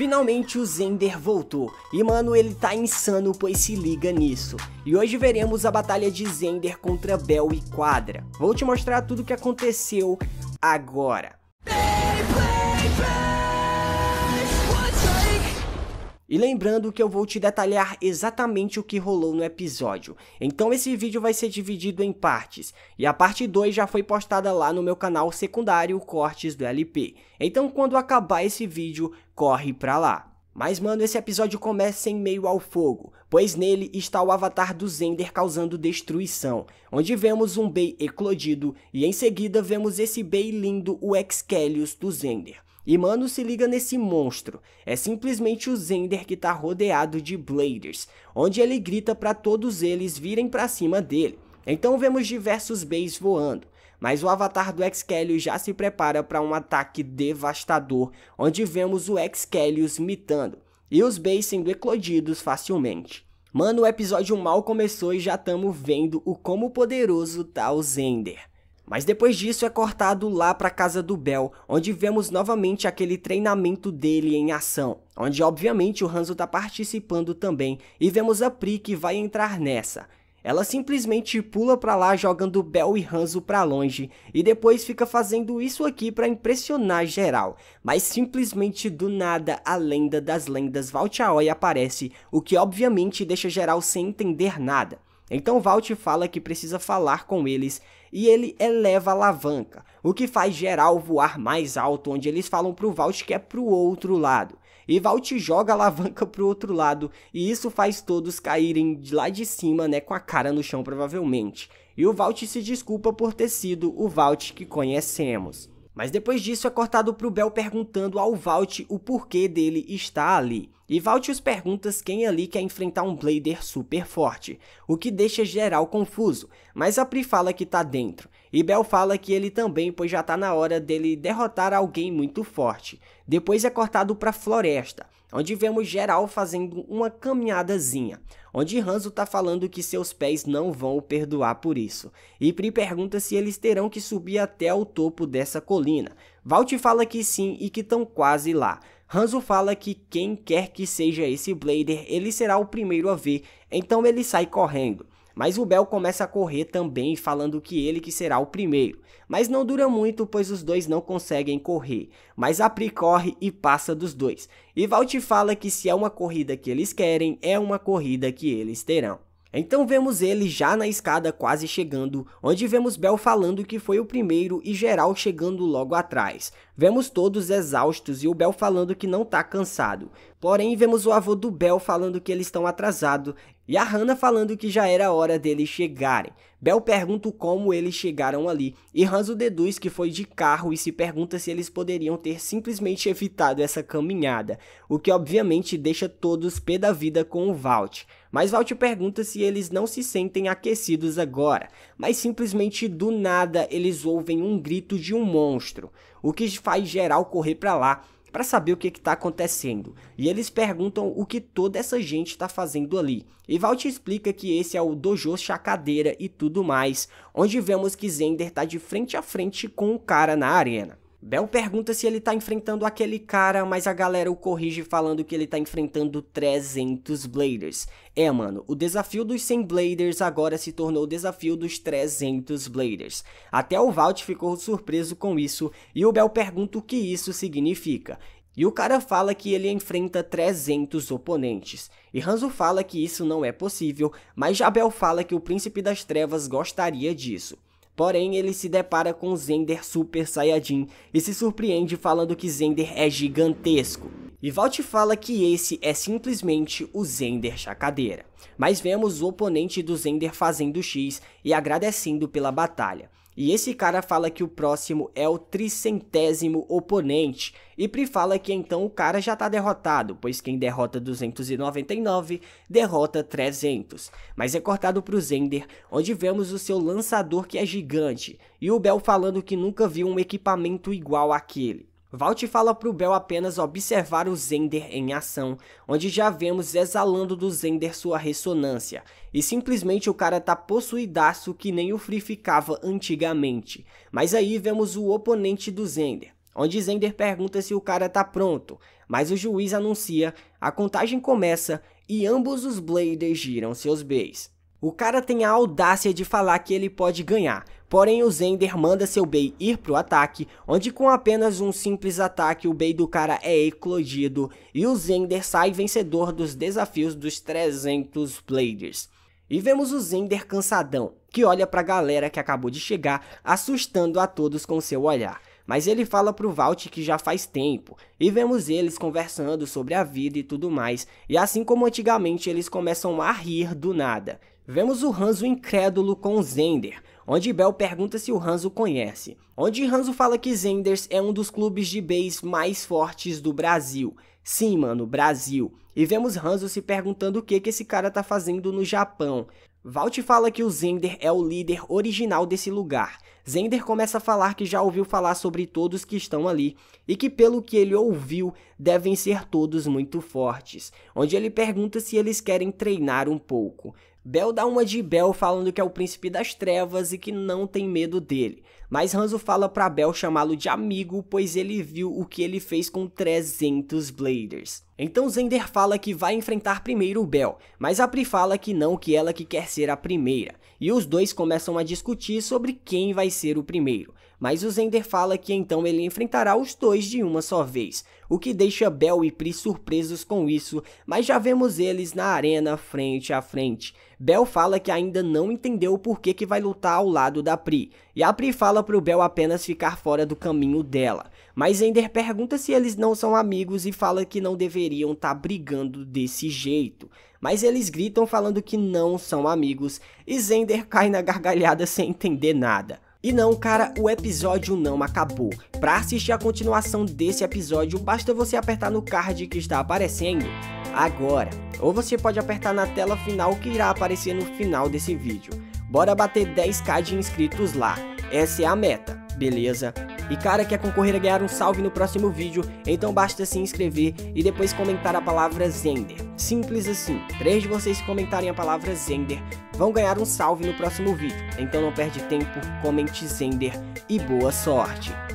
Finalmente o Zender voltou, e mano ele tá insano pois se liga nisso. E hoje veremos a batalha de Zender contra Bel e Quadra. Vou te mostrar tudo o que aconteceu agora. Play, play, play. E lembrando que eu vou te detalhar exatamente o que rolou no episódio. Então esse vídeo vai ser dividido em partes, e a parte 2 já foi postada lá no meu canal secundário Cortes do LP. Então quando acabar esse vídeo, corre pra lá. Mas mano, esse episódio começa em meio ao fogo, pois nele está o avatar do Zender causando destruição, onde vemos um Bey eclodido e em seguida vemos esse Bey lindo, o Excalius do Zender. E mano, se liga nesse monstro. É simplesmente o Zender que tá rodeado de Bladers, onde ele grita para todos eles virem para cima dele. Então vemos diversos Bs voando, mas o avatar do Excalius já se prepara para um ataque devastador, onde vemos o Excalius mitando e os Bs sendo eclodidos facilmente. Mano, o episódio mal começou e já estamos vendo o como poderoso tá o Zender. Mas depois disso é cortado lá para casa do Bell, onde vemos novamente aquele treinamento dele em ação, onde obviamente o Hanzo está participando também, e vemos a Pri que vai entrar nessa. Ela simplesmente pula para lá jogando Bell e Hanzo para longe e depois fica fazendo isso aqui para impressionar geral. Mas simplesmente do nada a lenda das lendas Valtiaoi aparece, o que obviamente deixa geral sem entender nada. Então Valt fala que precisa falar com eles e ele eleva a alavanca, o que faz geral voar mais alto, onde eles falam pro Valt que é pro outro lado. E Valt joga a alavanca pro outro lado, e isso faz todos caírem de lá de cima, né, com a cara no chão provavelmente. E o Valt se desculpa por ter sido o Valt que conhecemos. Mas depois disso é cortado para o Bel perguntando ao Vault o porquê dele estar ali. E os perguntas quem é ali quer enfrentar um Blader super forte, o que deixa geral confuso, mas a Pri fala que tá dentro, e Bel fala que ele também, pois já tá na hora dele derrotar alguém muito forte. Depois é cortado a floresta, onde vemos geral fazendo uma caminhadazinha, onde Hanzo tá falando que seus pés não vão o perdoar por isso. E Pri pergunta se eles terão que subir até o topo dessa colina. Valt fala que sim e que estão quase lá. Hanzo fala que quem quer que seja esse Blader, ele será o primeiro a ver, então ele sai correndo. Mas o Bell começa a correr também, falando que ele que será o primeiro. Mas não dura muito, pois os dois não conseguem correr. Mas Apri corre e passa dos dois. E Valt fala que se é uma corrida que eles querem, é uma corrida que eles terão. Então vemos ele já na escada quase chegando, onde vemos Bel falando que foi o primeiro e geral chegando logo atrás. Vemos todos exaustos e o Bel falando que não tá cansado. Porém, vemos o avô do Bel falando que eles estão atrasados e a Hannah falando que já era hora deles chegarem. Bel pergunta como eles chegaram ali e Hanzo deduz que foi de carro e se pergunta se eles poderiam ter simplesmente evitado essa caminhada, o que obviamente deixa todos pé da vida com o Valt. Mas Valt pergunta se eles não se sentem aquecidos agora, mas simplesmente do nada eles ouvem um grito de um monstro, o que faz geral correr para lá para saber o que está acontecendo. E eles perguntam o que toda essa gente está fazendo ali. E Valt explica que esse é o Dojo Chacadeira e tudo mais, onde vemos que Zender está de frente a frente com o cara na arena. Bel pergunta se ele tá enfrentando aquele cara, mas a galera o corrige falando que ele tá enfrentando 300 Bladers. É, mano, o desafio dos 100 Bladers agora se tornou o desafio dos 300 Bladers. Até o Valt ficou surpreso com isso, e o Bel pergunta o que isso significa. E o cara fala que ele enfrenta 300 oponentes. E Hanzo fala que isso não é possível, mas Jabel fala que o Príncipe das Trevas gostaria disso. Porém, ele se depara com Zender Super Saiyajin e se surpreende falando que Zender é gigantesco. E Valt fala que esse é simplesmente o Zender Chacadeira. Mas vemos o oponente do Zender fazendo X e agradecendo pela batalha. E esse cara fala que o próximo é o tricentésimo oponente. E Pri fala que então o cara já tá derrotado, pois quem derrota 299 derrota 300. Mas é cortado pro Zender, onde vemos o seu lançador que é gigante, e o Bel falando que nunca viu um equipamento igual àquele. Valt fala pro Bel apenas observar o Zender em ação, onde já vemos exalando do Zender sua ressonância, e simplesmente o cara tá possuidaço que nem o Free ficava antigamente. Mas aí vemos o oponente do Zender, onde Zender pergunta se o cara tá pronto, mas o juiz anuncia, a contagem começa e ambos os Bladers giram seus Bs. O cara tem a audácia de falar que ele pode ganhar, porém o Zender manda seu Bey ir pro ataque, onde com apenas um simples ataque o Bey do cara é eclodido e o Zender sai vencedor dos desafios dos 300 Bladers. E vemos o Zender cansadão, que olha pra galera que acabou de chegar, assustando a todos com seu olhar. Mas ele fala pro Valt que já faz tempo, e vemos eles conversando sobre a vida e tudo mais, e assim como antigamente eles começam a rir do nada. Vemos o Hanzo incrédulo com o Zender, onde Bell pergunta se o Hanzo conhece, onde Hanzo fala que Zenders é um dos clubes de base mais fortes do Brasil. Sim, mano, Brasil. E vemos Hanzo se perguntando o que, que esse cara tá fazendo no Japão. Valt fala que o Zender é o líder original desse lugar. Zender começa a falar que já ouviu falar sobre todos que estão ali e que, pelo que ele ouviu, devem ser todos muito fortes, onde ele pergunta se eles querem treinar um pouco. Bel dá uma de Bel falando que é o príncipe das trevas e que não tem medo dele. Mas Hanzo fala para Bel chamá-lo de amigo, pois ele viu o que ele fez com 300 Bladers. Então Zender fala que vai enfrentar primeiro o Bel, mas a Pri fala que não, que ela que quer ser a primeira. E os dois começam a discutir sobre quem vai ser o primeiro. Mas o Zender fala que então ele enfrentará os dois de uma só vez, o que deixa Bel e Pri surpresos com isso, mas já vemos eles na arena frente a frente. Bel fala que ainda não entendeu por que, que vai lutar ao lado da Pri, e a Pri fala pro Bel apenas ficar fora do caminho dela. Mas Ender pergunta se eles não são amigos e fala que não deveriam estar tá brigando desse jeito. Mas eles gritam falando que não são amigos e Zender cai na gargalhada sem entender nada. E não, cara, o episódio não acabou. Para assistir a continuação desse episódio, basta você apertar no card que está aparecendo agora. Ou você pode apertar na tela final que irá aparecer no final desse vídeo. Bora bater 10k de inscritos lá. Essa é a meta, beleza? E cara quer concorrer a ganhar um salve no próximo vídeo, então basta se inscrever e depois comentar a palavra Zender. Simples assim, três de vocês que comentarem a palavra Zender vão ganhar um salve no próximo vídeo, então não perde tempo, comente Zender e boa sorte!